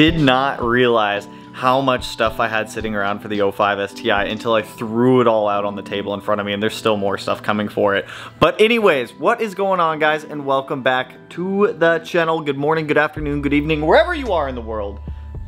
did not realize how much stuff I had sitting around for the 05 STI until I threw it all out on the table in front of me and there's still more stuff coming for it. But anyways, what is going on guys and welcome back to the channel. Good morning, good afternoon, good evening, wherever you are in the world.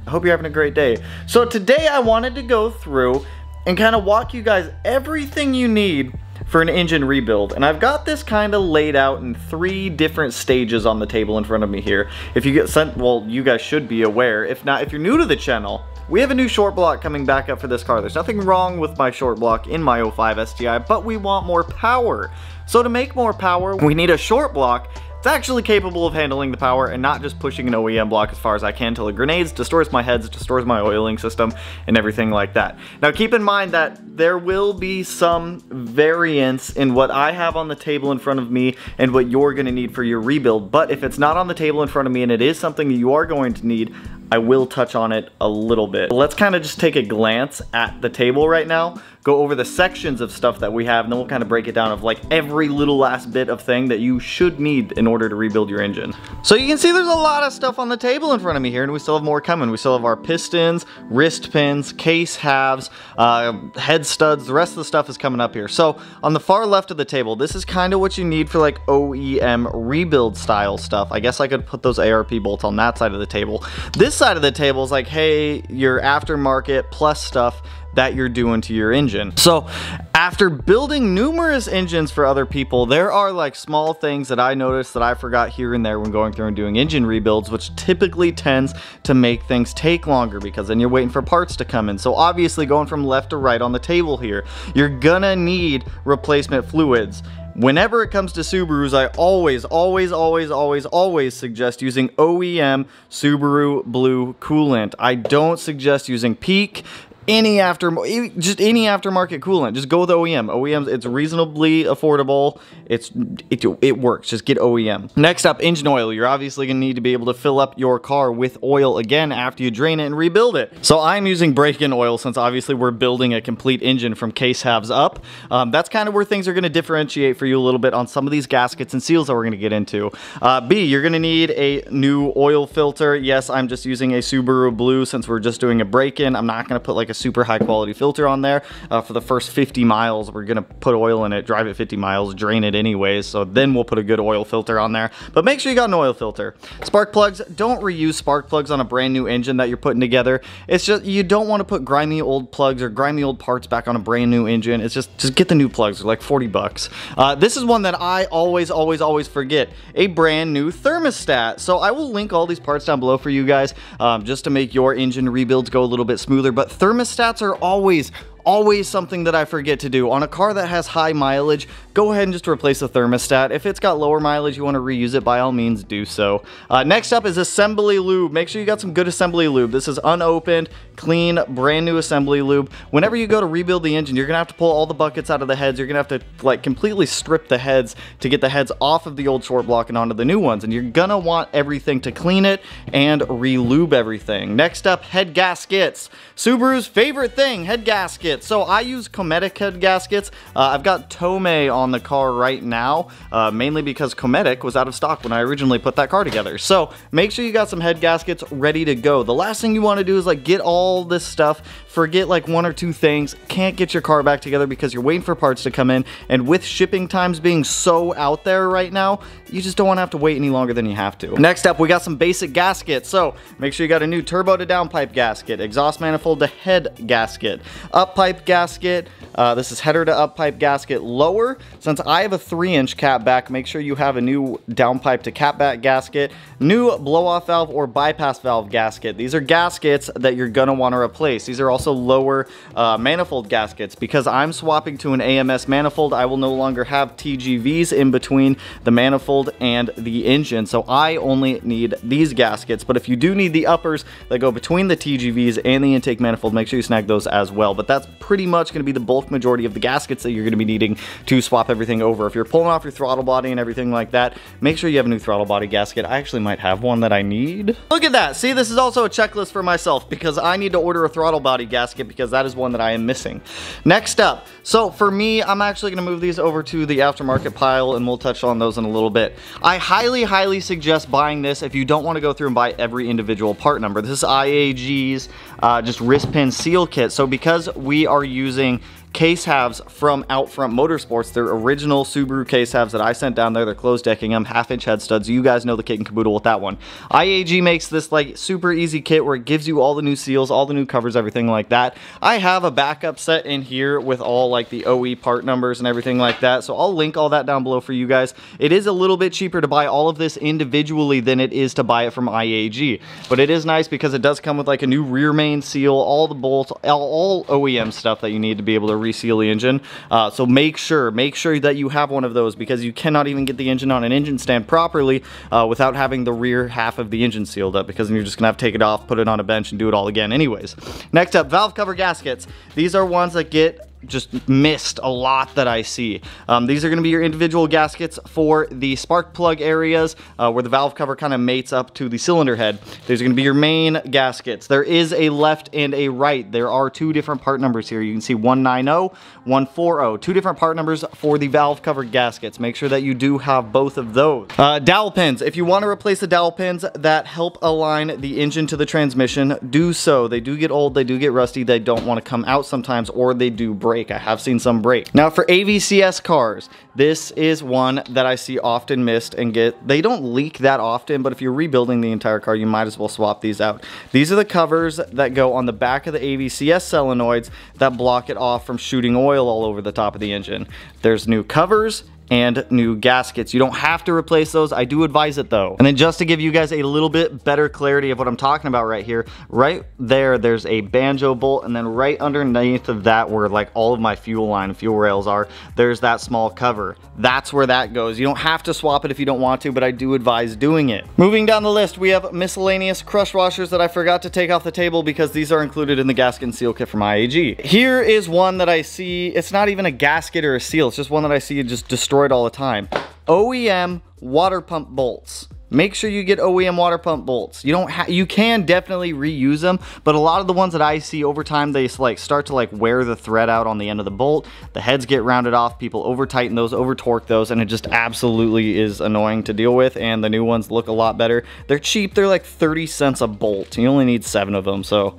I hope you're having a great day. So today I wanted to go through and kind of walk you guys everything you need for an engine rebuild. And I've got this kind of laid out in three different stages on the table in front of me here. If you get sent, well, you guys should be aware. If not, if you're new to the channel, we have a new short block coming back up for this car. There's nothing wrong with my short block in my 05 STI, but we want more power. So to make more power, we need a short block it's actually capable of handling the power and not just pushing an OEM block as far as I can till it grenades, destroys my heads, destroys my oiling system, and everything like that. Now keep in mind that there will be some variance in what I have on the table in front of me and what you're gonna need for your rebuild, but if it's not on the table in front of me and it is something that you are going to need, I will touch on it a little bit. Let's kind of just take a glance at the table right now go over the sections of stuff that we have, and then we'll kind of break it down of like every little last bit of thing that you should need in order to rebuild your engine. So you can see there's a lot of stuff on the table in front of me here, and we still have more coming. We still have our pistons, wrist pins, case halves, uh, head studs, the rest of the stuff is coming up here. So on the far left of the table, this is kind of what you need for like OEM rebuild style stuff. I guess I could put those ARP bolts on that side of the table. This side of the table is like, hey, your aftermarket plus stuff that you're doing to your engine. So after building numerous engines for other people, there are like small things that I noticed that I forgot here and there when going through and doing engine rebuilds, which typically tends to make things take longer because then you're waiting for parts to come in. So obviously going from left to right on the table here, you're gonna need replacement fluids. Whenever it comes to Subarus, I always, always, always, always, always suggest using OEM Subaru Blue coolant. I don't suggest using Peak any after just any aftermarket coolant. Just go with OEM. OEMs it's reasonably affordable. It's it it works. Just get OEM. Next up, engine oil. You're obviously going to need to be able to fill up your car with oil again after you drain it and rebuild it. So I'm using break-in oil since obviously we're building a complete engine from case halves up. Um, that's kind of where things are going to differentiate for you a little bit on some of these gaskets and seals that we're going to get into. Uh, B, you're going to need a new oil filter. Yes, I'm just using a Subaru Blue since we're just doing a break-in. I'm not going to put like a a super high quality filter on there. Uh, for the first 50 miles, we're gonna put oil in it, drive it 50 miles, drain it anyways. So then we'll put a good oil filter on there. But make sure you got an oil filter. Spark plugs, don't reuse spark plugs on a brand new engine that you're putting together. It's just, you don't wanna put grimy old plugs or grimy old parts back on a brand new engine. It's just, just get the new plugs, they're like 40 bucks. Uh, this is one that I always, always, always forget, a brand new thermostat. So I will link all these parts down below for you guys um, just to make your engine rebuilds go a little bit smoother. But thermostat thermostats are always always something that I forget to do. On a car that has high mileage, go ahead and just replace the thermostat. If it's got lower mileage, you want to reuse it, by all means do so. Uh, next up is assembly lube. Make sure you got some good assembly lube. This is unopened, clean, brand new assembly lube. Whenever you go to rebuild the engine, you're going to have to pull all the buckets out of the heads. You're going to have to like completely strip the heads to get the heads off of the old short block and onto the new ones. And you're going to want everything to clean it and relube everything. Next up, head gaskets. Subaru's favorite thing, head gaskets gasket. So I use Cometic head gaskets. Uh, I've got Tomei on the car right now, uh, mainly because Cometic was out of stock when I originally put that car together. So make sure you got some head gaskets ready to go. The last thing you want to do is like get all this stuff, forget like one or two things, can't get your car back together because you're waiting for parts to come in. And with shipping times being so out there right now, you just don't want to have to wait any longer than you have to. Next up, we got some basic gaskets. So make sure you got a new turbo to downpipe gasket, exhaust manifold to head gasket, up pipe gasket. Uh, this is header to up pipe gasket lower. Since I have a three inch cap back, make sure you have a new down pipe to cap back gasket, new blow off valve or bypass valve gasket. These are gaskets that you're gonna wanna replace. These are also lower uh, manifold gaskets. Because I'm swapping to an AMS manifold, I will no longer have TGVs in between the manifold and the engine. So I only need these gaskets. But if you do need the uppers that go between the TGVs and the intake manifold, make sure you snag those as well. But that's pretty much going to be the bulk majority of the gaskets that you're going to be needing to swap everything over. If you're pulling off your throttle body and everything like that, make sure you have a new throttle body gasket. I actually might have one that I need. Look at that. See, this is also a checklist for myself because I need to order a throttle body gasket because that is one that I am missing. Next up. So for me, I'm actually going to move these over to the aftermarket pile and we'll touch on those in a little bit. I highly, highly suggest buying this if you don't want to go through and buy every individual part number. This is IAG's uh, just wrist pin seal kit. So because we we are using case halves from Outfront Motorsports. They're original Subaru case halves that I sent down there. They're closed decking them, half inch head studs. You guys know the kit and caboodle with that one. IAG makes this like super easy kit where it gives you all the new seals, all the new covers, everything like that. I have a backup set in here with all like the OE part numbers and everything like that. So I'll link all that down below for you guys. It is a little bit cheaper to buy all of this individually than it is to buy it from IAG. But it is nice because it does come with like a new rear main seal, all the bolts, all OEM stuff that you need to be able to reseal the engine. Uh, so make sure, make sure that you have one of those because you cannot even get the engine on an engine stand properly uh, without having the rear half of the engine sealed up because you're just gonna have to take it off, put it on a bench and do it all again anyways. Next up, valve cover gaskets. These are ones that get just missed a lot that I see. Um, these are gonna be your individual gaskets for the spark plug areas uh, where the valve cover kind of mates up to the cylinder head. These are gonna be your main gaskets. There is a left and a right. There are two different part numbers here. You can see 190, 140, two different part numbers for the valve cover gaskets. Make sure that you do have both of those. Uh, dowel pins, if you wanna replace the dowel pins that help align the engine to the transmission, do so. They do get old, they do get rusty, they don't wanna come out sometimes or they do break break. I have seen some break. Now for AVCS cars, this is one that I see often missed and get, they don't leak that often, but if you're rebuilding the entire car, you might as well swap these out. These are the covers that go on the back of the AVCS solenoids that block it off from shooting oil all over the top of the engine. There's new covers, and new gaskets. You don't have to replace those. I do advise it though. And then just to give you guys a little bit better clarity of what I'm talking about right here, right there, there's a banjo bolt. And then right underneath of that where like all of my fuel line fuel rails are, there's that small cover. That's where that goes. You don't have to swap it if you don't want to, but I do advise doing it. Moving down the list, we have miscellaneous crush washers that I forgot to take off the table because these are included in the gasket and seal kit from IAG. Here is one that I see, it's not even a gasket or a seal, it's just one that I see just destroyed destroyed all the time. OEM water pump bolts. Make sure you get OEM water pump bolts. You don't ha you can definitely reuse them, but a lot of the ones that I see over time, they like start to like wear the thread out on the end of the bolt. The heads get rounded off, people over tighten those, over torque those, and it just absolutely is annoying to deal with. And the new ones look a lot better. They're cheap, they're like 30 cents a bolt. You only need seven of them, so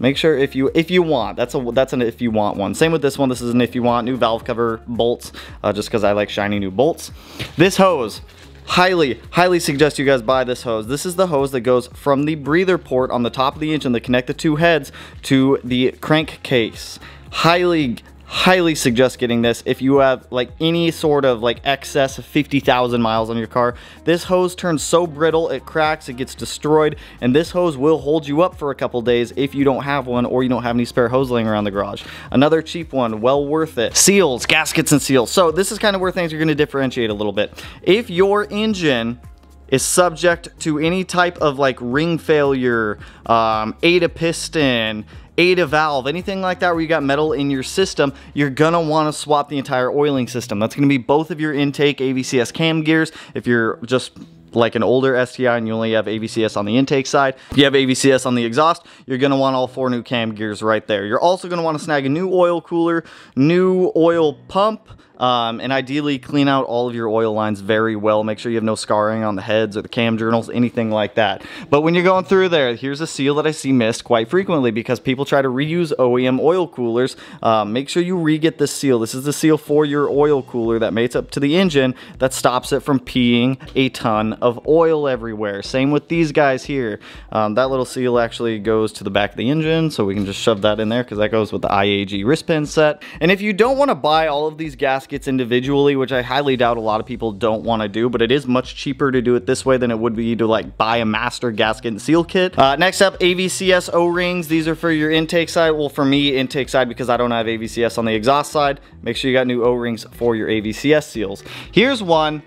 Make sure if you if you want, that's a that's an if you want one. Same with this one, this is an if you want, new valve cover bolts, uh, just because I like shiny new bolts. This hose, highly, highly suggest you guys buy this hose. This is the hose that goes from the breather port on the top of the engine that connect the two heads to the crankcase. Highly, highly suggest getting this if you have like any sort of like excess of 50,000 miles on your car. This hose turns so brittle, it cracks, it gets destroyed, and this hose will hold you up for a couple days if you don't have one or you don't have any spare hose laying around the garage. Another cheap one, well worth it. Seals, gaskets and seals. So this is kind of where things are gonna differentiate a little bit. If your engine is subject to any type of like ring failure, um, aid a piston, Ada valve, anything like that where you got metal in your system, you're gonna wanna swap the entire oiling system. That's gonna be both of your intake AVCS cam gears. If you're just like an older STI and you only have AVCS on the intake side, if you have AVCS on the exhaust, you're gonna want all four new cam gears right there. You're also gonna wanna snag a new oil cooler, new oil pump, um, and ideally, clean out all of your oil lines very well. Make sure you have no scarring on the heads or the cam journals, anything like that. But when you're going through there, here's a seal that I see missed quite frequently because people try to reuse OEM oil coolers. Um, make sure you re-get this seal. This is the seal for your oil cooler that mates up to the engine that stops it from peeing a ton of oil everywhere. Same with these guys here. Um, that little seal actually goes to the back of the engine, so we can just shove that in there because that goes with the IAG wrist pin set. And if you don't want to buy all of these gas baskets individually, which I highly doubt a lot of people don't want to do, but it is much cheaper to do it this way than it would be to like buy a master gasket and seal kit. Uh, next up, AVCS O-rings. These are for your intake side. Well, for me, intake side, because I don't have AVCS on the exhaust side. Make sure you got new O-rings for your AVCS seals. Here's one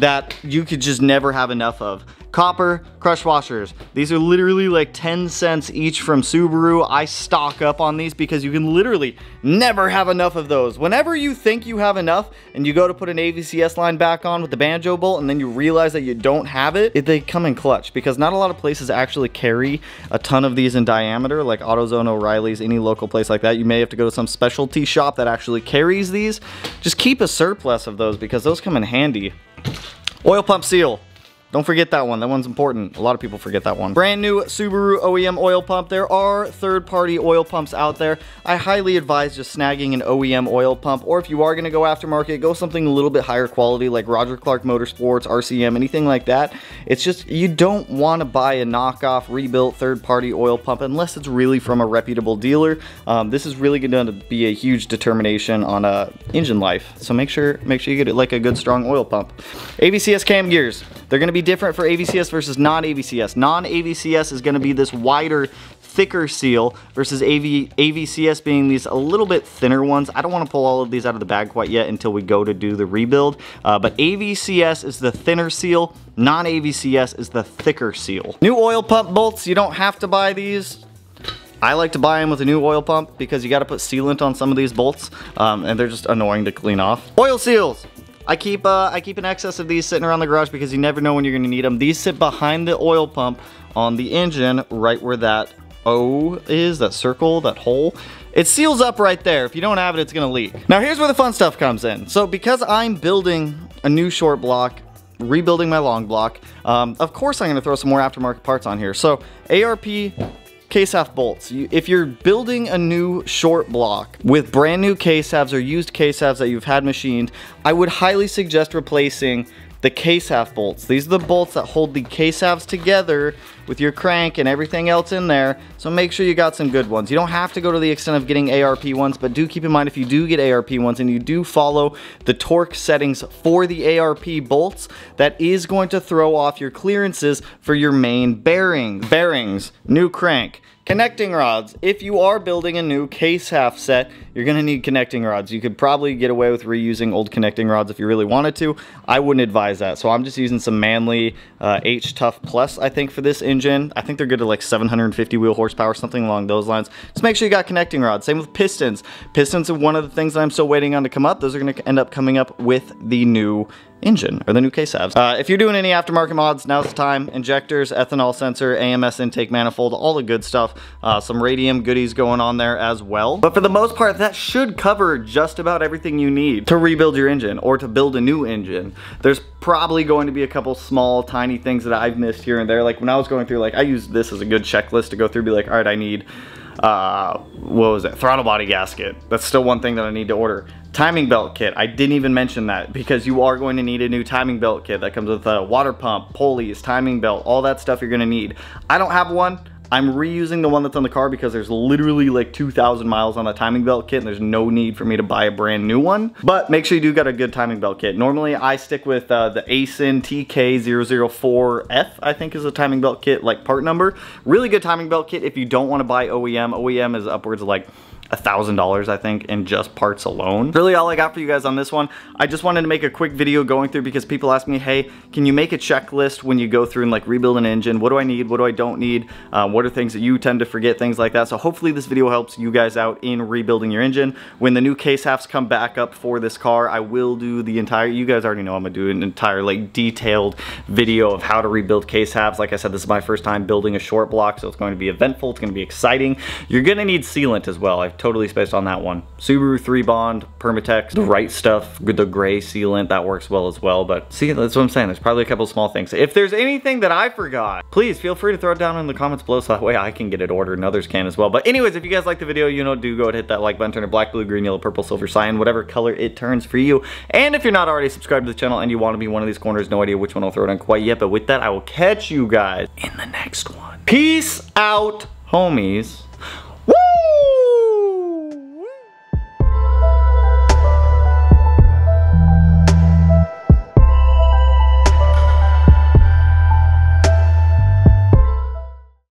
that you could just never have enough of. Copper crush washers. These are literally like 10 cents each from Subaru. I stock up on these because you can literally never have enough of those. Whenever you think you have enough and you go to put an AVCS line back on with the banjo bolt and then you realize that you don't have it, it they come in clutch because not a lot of places actually carry a ton of these in diameter like AutoZone, O'Reilly's, any local place like that. You may have to go to some specialty shop that actually carries these. Just keep a surplus of those because those come in handy. Oil pump seal. Don't forget that one. That one's important. A lot of people forget that one. Brand new Subaru OEM oil pump. There are third-party oil pumps out there. I highly advise just snagging an OEM oil pump, or if you are going to go aftermarket, go something a little bit higher quality like Roger Clark Motorsports, RCM, anything like that. It's just, you don't want to buy a knockoff, rebuilt third-party oil pump unless it's really from a reputable dealer. Um, this is really going to be a huge determination on uh, engine life. So make sure, make sure you get it like a good strong oil pump. ABCS cam gears. They're gonna be different for AVCS versus non-AVCS. Non-AVCS is gonna be this wider thicker seal versus AV, AVCS being these a little bit thinner ones. I don't want to pull all of these out of the bag quite yet until we go to do the rebuild, uh, but AVCS is the thinner seal, non-AVCS is the thicker seal. New oil pump bolts, you don't have to buy these. I like to buy them with a new oil pump because you got to put sealant on some of these bolts um, and they're just annoying to clean off. Oil seals, I keep uh, I keep an excess of these sitting around the garage because you never know when you're gonna need them. These sit behind the oil pump on the engine, right where that O is, that circle, that hole. It seals up right there. If you don't have it, it's gonna leak. Now here's where the fun stuff comes in. So because I'm building a new short block, rebuilding my long block, um, of course I'm gonna throw some more aftermarket parts on here. So ARP Case half bolts. if you're building a new short block with brand new case halves or used case halves that you've had machined, I would highly suggest replacing the case half bolts. These are the bolts that hold the case halves together with your crank and everything else in there. So make sure you got some good ones. You don't have to go to the extent of getting ARP ones, but do keep in mind if you do get ARP ones and you do follow the torque settings for the ARP bolts, that is going to throw off your clearances for your main bearings. Bearings, new crank. Connecting rods. If you are building a new case half set, you're gonna need connecting rods. You could probably get away with reusing old connecting rods if you really wanted to. I wouldn't advise that. So I'm just using some Manly uh, H Tough Plus, I think, for this engine engine. I think they're good to like 750 wheel horsepower, something along those lines. Just make sure you got connecting rods. Same with pistons. Pistons are one of the things that I'm still waiting on to come up. Those are gonna end up coming up with the new engine or the new KSAVs. Uh, if you're doing any aftermarket mods, now's the time. Injectors, ethanol sensor, AMS intake manifold, all the good stuff. Uh, some radium goodies going on there as well. But for the most part, that should cover just about everything you need to rebuild your engine or to build a new engine. There's probably going to be a couple small, tiny things that I've missed here and there. Like when I was going through, like I used this as a good checklist to go through be like, all right, I need uh, what was it? Throttle body gasket. That's still one thing that I need to order. Timing belt kit, I didn't even mention that because you are going to need a new timing belt kit that comes with a water pump, pulleys, timing belt, all that stuff you're gonna need. I don't have one, I'm reusing the one that's on the car because there's literally like 2,000 miles on the timing belt kit and there's no need for me to buy a brand new one. But make sure you do got a good timing belt kit. Normally I stick with uh, the ASIN TK004F, I think is the timing belt kit, like part number. Really good timing belt kit if you don't want to buy OEM. OEM is upwards of like a thousand dollars I think in just parts alone. Really all I got for you guys on this one. I just wanted to make a quick video going through because people ask me, hey, can you make a checklist when you go through and like rebuild an engine? What do I need? What do I don't need? Um, what are things that you tend to forget? Things like that. So hopefully this video helps you guys out in rebuilding your engine. When the new case halves come back up for this car, I will do the entire, you guys already know I'm gonna do an entire like detailed video of how to rebuild case halves. Like I said, this is my first time building a short block, so it's going to be eventful, it's gonna be exciting. You're gonna need sealant as well. I've totally spaced on that one. Subaru 3 Bond, Permatex, the right stuff, the gray sealant, that works well as well. But see, that's what I'm saying. There's probably a couple small things. If there's anything that I forgot, please feel free to throw it down in the comments below so that way I can get it ordered and others can as well. But anyways, if you guys like the video, you know, do go and hit that like button, turn it black, blue, green, yellow, purple, silver, cyan, whatever color it turns for you. And if you're not already subscribed to the channel and you want to be one of these corners, no idea which one I'll throw it on quite yet. But with that, I will catch you guys in the next one. Peace out, homies.